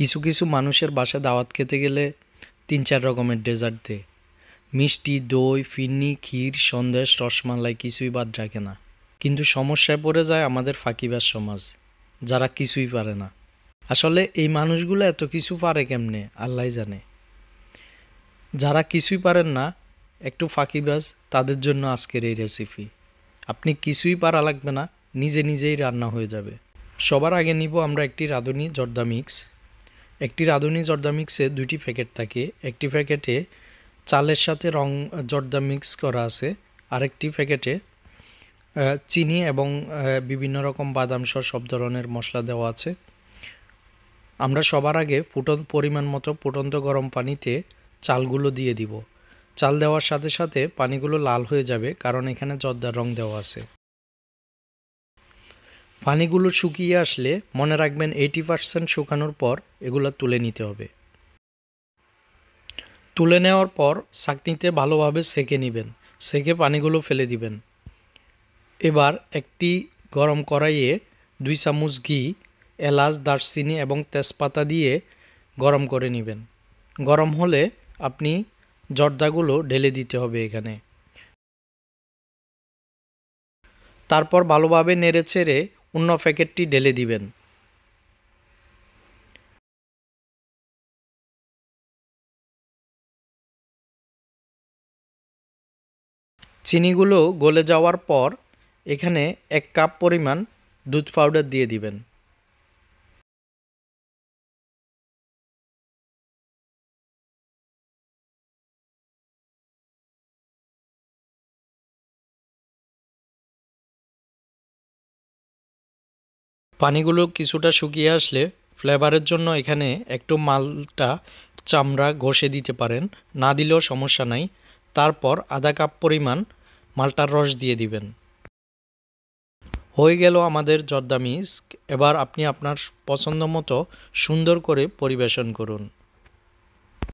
কিছু কিছু মানুষের বাসা দাওয়াত খেতে গেলে তিন চার রকমের ডেজার্ট দে মিষ্টি দই ফিন্নি ক্ষীর সন্দেশ রসমালাই কিছুই বাদ রাখে না কিন্তু সমস্যায় পড়ে যায় আমাদের ফাঁকিবাজ সমাজ যারা কিছুই পারে না আসলে এই মানুষগুলো এত কিছু পারে কেমনে আল্লাহ জানে যারা কিছুই পারেন না একটু ফাঁকিবাজ তাদের জন্য আজকের এই রেসিপি আপনি কিছুই পারা লাগবে না নিজে নিজেই রান্না হয়ে যাবে সবার আগে নিব আমরা একটি রাঁধুনি জর্দা মিক্স একটি রাঁধুনি জর্দা মিক্সে দুইটি প্যাকেট থাকে একটি প্যাকেটে চালের সাথে রং জর্দা মিক্স করা আছে আরেকটি প্যাকেটে চিনি এবং বিভিন্ন রকম বাদাম সহ সব ধরনের মশলা দেওয়া আছে আমরা সবার আগে ফুটন পরিমাণ মতো ফুটন্ত গরম পানিতে চালগুলো দিয়ে দিব চাল দেওয়ার সাথে সাথে পানিগুলো লাল হয়ে যাবে কারণ এখানে জর্দার রং দেওয়া আছে পানিগুলো শুকিয়ে আসলে মনে রাখবেন এইটি পার্সেন্ট শুকানোর পর এগুলো তুলে নিতে হবে তুলে নেওয়ার পর চাকনিতে ভালোভাবে সেকে নেবেন সেকে পানিগুলো ফেলে দিবেন এবার একটি গরম কড়াইয়ে দুই চামচ ঘি এলাচ দারচিনি এবং তেজপাতা দিয়ে গরম করে নেবেন গরম হলে আপনি জর্দাগুলো ঢেলে দিতে হবে এখানে তারপর ভালোভাবে নেড়ে চেড়ে অন্য প্যাকেটটি ঢেলে দিবেন চিনিগুলো গলে যাওয়ার পর এখানে এক কাপ পরিমাণ দুধ পাউডার দিয়ে দিবেন পানিগুলো কিছুটা শুকিয়ে আসলে ফ্লেভারের জন্য এখানে একটু মালটা চামড়া ঘষে দিতে পারেন না দিলেও সমস্যা নাই তারপর আধা কাপ পরিমাণ মালটার রস দিয়ে দিবেন হয়ে গেল আমাদের জর্দা মিস্ক এবার আপনি আপনার পছন্দ মতো সুন্দর করে পরিবেশন করুন